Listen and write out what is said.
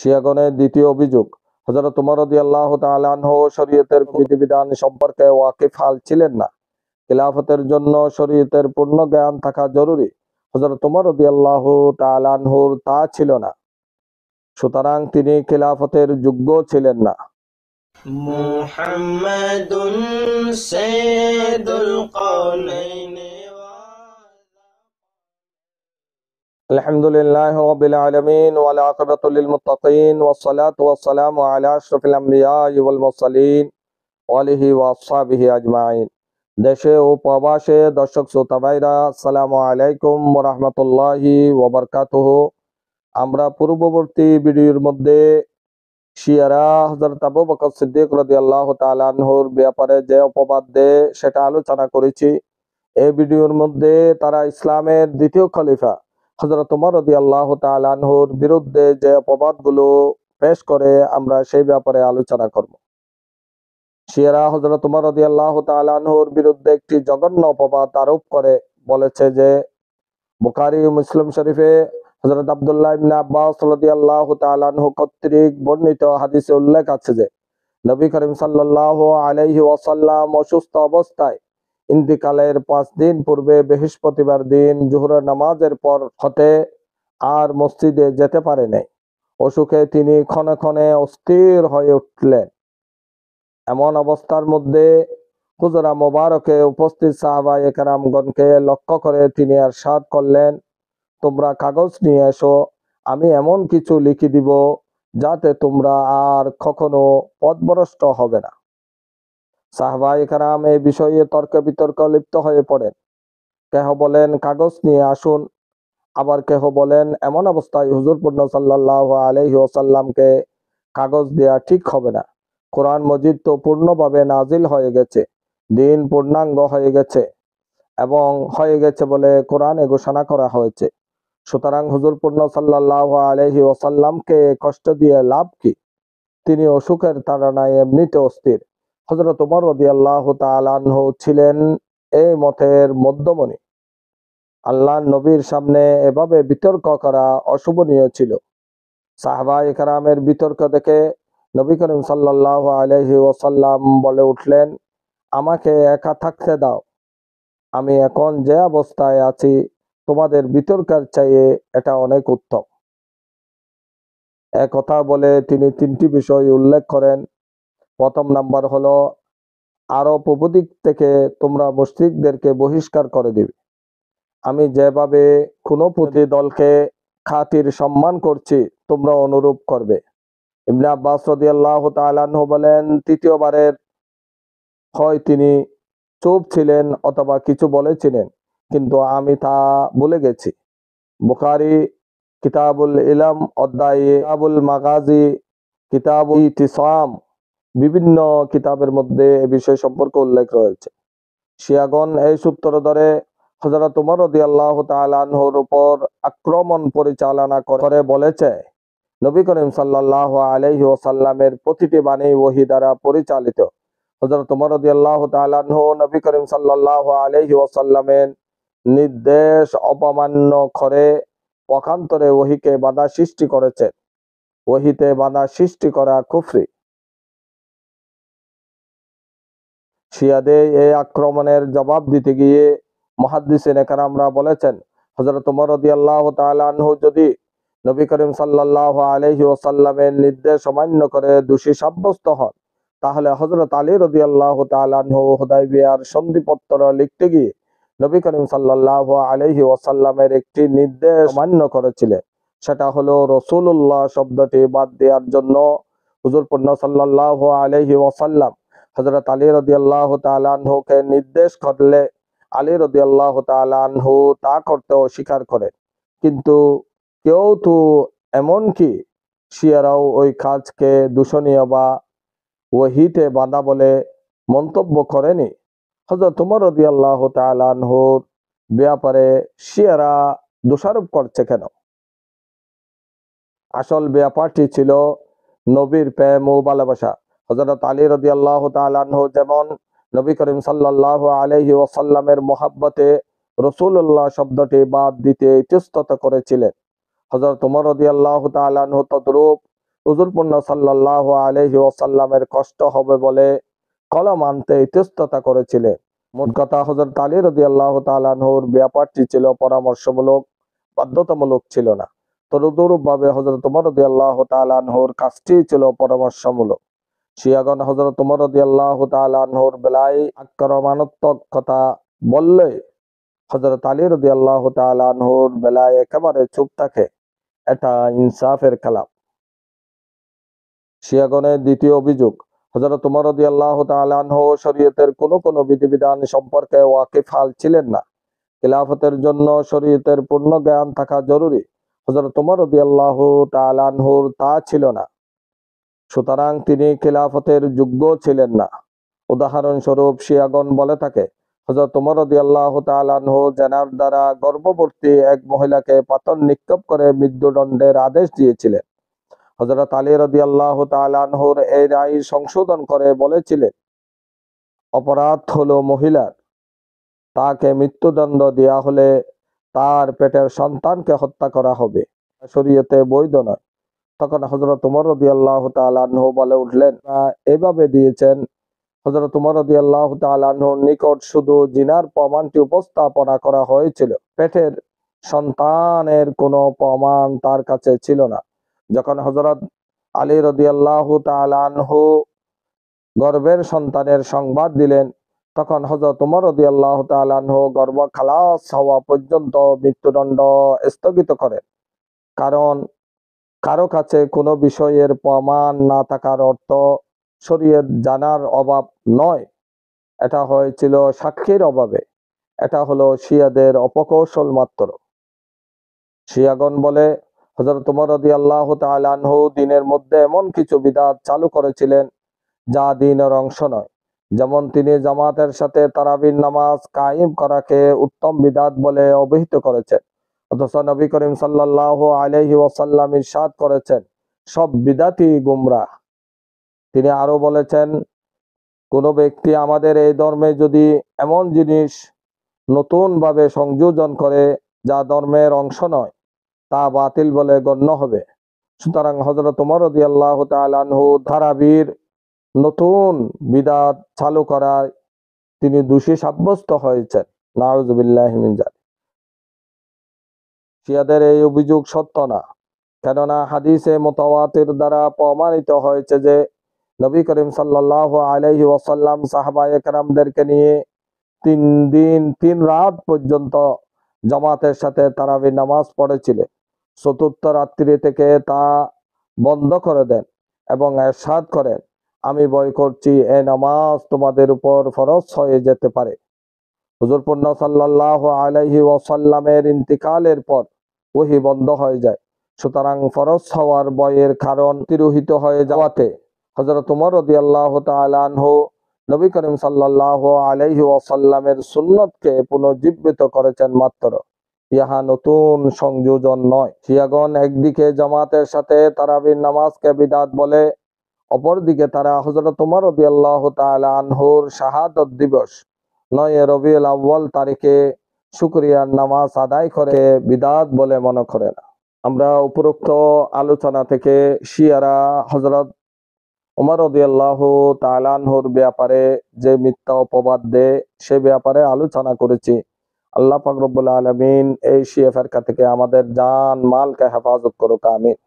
শিয়াগণের দ্বিতীয় অভিযোগ হজরত তোমার আল্লাহ তালাহ শরীয়তের বিধিবিধান সম্পর্কে ওয়াকিফ হাল ছিলেন না খিলাফতের জন্য শরীয়তের পূর্ণ জ্ঞান থাকা জরুরি হজরত উমর আল্লাহ তালাহুর তা ছিল না সুতরাং তিনি খিলাফতের যোগ্য ছিলেন না মুহাম্মাদুন সাইয়্যিদুল কাওনাইন الحمد لله رب العالمين والعاقبة للمتقين والصلاة والسلام على أشرف الأنبياء والمرسلين وله وأصحابه أجمعين দেশে ও প্রবাসে দর্শক শ্রোতা ভাইরা আলাইকুম রহমতুল্লাহি ওবরকাতুহ আমরা পূর্ববর্তী ভিডিওর মধ্যে শিয়ারা হজরত আবু বকর সিদ্দিক রাদিয়াল্লাহু তাআলা আনহুর ব্যাপারে যে অপবাদ দেয় সেটা আলোচনা করেছি এই ভিডিওর মধ্যে তারা ইসলামের দ্বিতীয় খলিফা হজরত উমর রদি আল্লাহ তালানহুর বিরুদ্ধে যে অপবাদগুলো পেশ করে আমরা সেই ব্যাপারে আলোচনা করব শিয়ারা হজরত উমর রদি আল্লাহ তালানহুর বিরুদ্ধে একটি জঘন্য অপবাদ আরোপ করে বলেছে যে বুখারি মুসলিম শরীফে হজরত আবদুল্লাহ ইমিন আব্বাস রদি আল্লাহ তালানহু কর্তৃক বর্ণিত হাদিসে উল্লেখ আছে যে নবী করিম সাল্লাহ আলহি ওয়াসাল্লাম অসুস্থ অবস্থায় ইন্দিকালের পাঁচ দিন পূর্বে বৃহস্পতিবার দিন জোহরের নামাজের পর হতে আর মসজিদে যেতে পারে নাই অসুখে তিনি ক্ষণে ক্ষণে অস্থির হয়ে উঠলেন এমন অবস্থার মধ্যে হুজরা মোবারকে উপস্থিত সাহাবা একরামগণকে লক্ষ্য করে তিনি আর সাদ করলেন তোমরা কাগজ নিয়ে এসো আমি এমন কিছু লিখে দিব যাতে তোমরা আর কখনো পথভ্রষ্ট হবে না সাহবা এখানাম এই বিষয়ে তর্ক বিতর্ক লিপ্ত হয়ে পড়েন কেহ বলেন কাগজ নিয়ে আসুন আবার কেহ বলেন এমন অবস্থায় হুজুরপূর্ণ সাল্লাহ আলহি ওসাল্লামকে কাগজ দেয়া ঠিক হবে না কোরআন মজিদ তো পূর্ণভাবে নাজিল হয়ে গেছে দিন পূর্ণাঙ্গ হয়ে গেছে এবং হয়ে গেছে বলে কোরআনে ঘোষণা করা হয়েছে সুতরাং হুজুরপূর্ণ সাল্লাহ আলহি ওসাল্লামকে কষ্ট দিয়ে লাভ কি তিনি অসুখের তাড়নায় এমনিতে অস্থির হজরত ওমর রদিয়াল্লাহ তালাহ ছিলেন এই মতের মধ্যমণি আল্লাহ নবীর সামনে এভাবে বিতর্ক করা অশুভনীয় ছিল সাহবা ইকরামের বিতর্ক দেখে নবী করিম সাল্লাহ আলহি ওসাল্লাম বলে উঠলেন আমাকে একা থাকতে দাও আমি এখন যে অবস্থায় আছি তোমাদের বিতর্কের চাইয়ে এটা অনেক উত্তম কথা বলে তিনি তিনটি বিষয় উল্লেখ করেন প্রথম নাম্বার হলো আরব উপদিক থেকে তোমরা মুসলিকদেরকে বহিষ্কার করে দিবে আমি যেভাবে কোনো পুঁথি দলকে খাতির সম্মান করছি তোমরা অনুরূপ করবে ইমনি আব্বাস রদিয়াল্লাহ তালাহ বলেন তৃতীয়বারের হয় তিনি চুপ ছিলেন অথবা কিছু বলেছিলেন কিন্তু আমি তা ভুলে গেছি বুখারি কিতাবুল ইলাম অধ্যায় আবুল মাগাজি কিতাবুল ইতিসাম বিভিন্ন কিতাবের মধ্যে এ বিষয় সম্পর্কে উল্লেখ রয়েছে শিয়াগণ এই সূত্র ধরে হজরত উমর আল্লাহ তালানহর উপর আক্রমণ পরিচালনা করে বলেছে নবী করিম সাল্লাহ আলহি ওসাল্লামের প্রতিটি বাণী ওহি দ্বারা পরিচালিত হজরত উমর রদি আল্লাহ তালানহ নবী করিম সাল্লাহ আলহি ওসাল্লামের নির্দেশ অপমান্য করে পক্ষান্তরে ওহিকে বাধা সৃষ্টি করেছে ওহিতে বাধা সৃষ্টি করা কুফরি শিয়াদের এই আক্রমণের জবাব দিতে গিয়ে মহাদ্দিসেন আমরা বলেছেন হজরত মরদিয়াল্লাহ আল্লাহ তালহু যদি নবী করিম সাল্লাহ আলহি ওসাল্লামের নির্দেশ অমান্য করে দোষী সাব্যস্ত হন তাহলে হজরত আলী রদি আল্লাহ তালহু বিয়ার সন্ধিপত্র লিখতে গিয়ে নবী করিম সাল্লাহ আলহি ওসাল্লামের একটি নির্দেশ অমান্য করেছিলেন সেটা হলো রসুল্লাহ শব্দটি বাদ দেওয়ার জন্য হুজুরপূর্ণ সাল্লাহ আলহি ওসাল্লাম হজরত আলী রদি আল্লাহ তালাহুকে নির্দেশ করলে আলী রদি আল্লাহ তালাহু তা করতে অস্বীকার করে কিন্তু কেউ তো এমনকি শিয়ারাও ওই কাজকে দূষণীয় বা ওহিতে বাঁধা বলে মন্তব্য করেনি হজরত তোমার রদি আল্লাহ তালাহুর ব্যাপারে শিয়ারা দোষারোপ করছে কেন আসল ব্যাপারটি ছিল নবীর প্রেম ও ভালোবাসা হজরত আলী রদি আল্লাহ তালাহ যেমন নবী করিম সাল্লাহ আলহি ওসাল্লামের মোহাব্বতে রসুল্লাহ শব্দটি বাদ দিতে ইতস্তত করেছিলেন হজরত উমর রদি আল্লাহ তালাহ তদ্রুপ হুজুরপূর্ণ সাল্লাহ আলহি ওসাল্লামের কষ্ট হবে বলে কলম আনতে ইতস্ততা করেছিলেন মোট কথা হজরত আলী রদি আল্লাহ তালাহুর ব্যাপারটি ছিল পরামর্শমূলক বাধ্যতামূলক ছিল না তদুরূপভাবে হজরত উমর রদি আল্লাহ তালাহুর কাজটি ছিল পরামর্শমূলক শিয়াগণ হজরত উমর তালাহর বেলায় আক্রমণাত্মক কথা বললে হজরত আলী রদি আল্লাহ তালাহর বেলায় একেবারে চুপ থাকে এটা ইনসাফের খেলা শিয়াগণের দ্বিতীয় অভিযোগ হজরত উমর রদি আল্লাহ তালাহ শরীয়তের কোনো কোনো বিধিবিধান সম্পর্কে ওয়াকিফাল ছিলেন না খিলাফতের জন্য শরীয়তের পূর্ণ জ্ঞান থাকা জরুরি হজরত উমর রদি আল্লাহ তালাহুর তা ছিল না সুতরাং তিনি খিলাফতের যোগ্য ছিলেন না উদাহরণস্বরূপ শিয়াগণ বলে থাকে জেনার দ্বারা গর্ভবর্তী এক মহিলাকে পাতন নিক্ষেপ করে মৃত্যুদণ্ডের আদেশ দিয়েছিলেন হজরত আলী রদি আল্লাহ এই রায় সংশোধন করে বলেছিলেন অপরাধ হলো মহিলার তাকে মৃত্যুদণ্ড দেয়া হলে তার পেটের সন্তানকে হত্যা করা হবে শরীয়তে বৈধ নয় তখন হজরত উমর রদি আল্লাহ তালাহ বলে উঠলেন এভাবে দিয়েছেন হজরত উমর রদি আল্লাহ নিকট শুধু জিনার প্রমাণটি উপস্থাপনা করা হয়েছিল পেটের সন্তানের কোনো প্রমাণ তার কাছে ছিল না যখন হজরত আলী রদি আল্লাহ তালাহ গর্বের সন্তানের সংবাদ দিলেন তখন হজরত উমর রদি আল্লাহ তালাহ গর্ব খালাস হওয়া পর্যন্ত মৃত্যুদণ্ড স্থগিত করেন কারণ কারো কাছে কোনো বিষয়ের প্রমাণ না থাকার অর্থ শরীয়ত জানার অভাব নয় এটা হয়েছিল সাক্ষীর অভাবে এটা হলো শিয়াদের অপকৌশল মাত্র শিয়াগণ বলে হজরত মরদি আল্লাহ তালানহু দিনের মধ্যে এমন কিছু বিদাত চালু করেছিলেন যা দিনের অংশ নয় যেমন তিনি জামাতের সাথে তারাবিন নামাজ কায়েম করাকে উত্তম বিদাত বলে অভিহিত করেছেন অথচ নবী করিম সাল্লাহ আলহি ওসাল্লাম ইরশাদ করেছেন সব বিদাতি গুমরা তিনি আরো বলেছেন কোন ব্যক্তি আমাদের এই ধর্মে যদি এমন জিনিস নতুনভাবে সংযোজন করে যা ধর্মের অংশ নয় তা বাতিল বলে গণ্য হবে সুতরাং হজরত মরদি আল্লাহ তালানহু ধারাবীর নতুন বিদাত চালু করায় তিনি দোষী সাব্যস্ত হয়েছেন নাউজবিল্লাহমিনজার শিয়াদের এই অভিযোগ সত্য না কেননা হাদিসে মোতাওয়াতির দ্বারা প্রমাণিত হয়েছে যে নবী করিম সাল্লাহ আলহি ওসাল্লাম সাহাবা একরামদেরকে নিয়ে তিন দিন তিন রাত পর্যন্ত জামাতের সাথে তারাবি নামাজ পড়েছিলেন চতুর্থ রাত্রি থেকে তা বন্ধ করে দেন এবং এরশাদ করেন আমি বয় করছি এ নামাজ তোমাদের উপর ফরজ হয়ে যেতে পারে হুজুর পন্না সাল্লাহ আলহি ওয়াসাল্লামের ইন্তিকালের পর ওহি বন্ধ হয়ে যায় সুতরাং ফরজ হওয়ার বয়ের কারণ তিরোহিত হয়ে যাওয়াতে হজরত উমর রদি আল্লাহ তালাহ নবী করিম সাল্লাহ আলাইহি ওয়াসাল্লামের সুন্নতকে পুনর্জীবিত করেছেন মাত্র ইহা নতুন সংযোজন নয় শিয়াগণ একদিকে জামাতের সাথে তারাবির নামাজকে বিদাত বলে অপরদিকে তারা হজরত উমর রদি আল্লাহ তালাহর শাহাদত দিবস নয় রবিউল আউ্বাল তারিখে শুক্রিয়ার নামাজ আদায় করে বিদাত বলে মনে করে না আমরা উপরোক্ত আলোচনা থেকে শিয়ারা হজরত উমর রদিয়াল্লাহ তালানহর ব্যাপারে যে মিথ্যা অপবাদ দেয় সে ব্যাপারে আলোচনা করেছি আল্লাহ ফাকরবুল আলমিন এই ফেরকা থেকে আমাদের জান মালকে হেফাজত করুক আমিন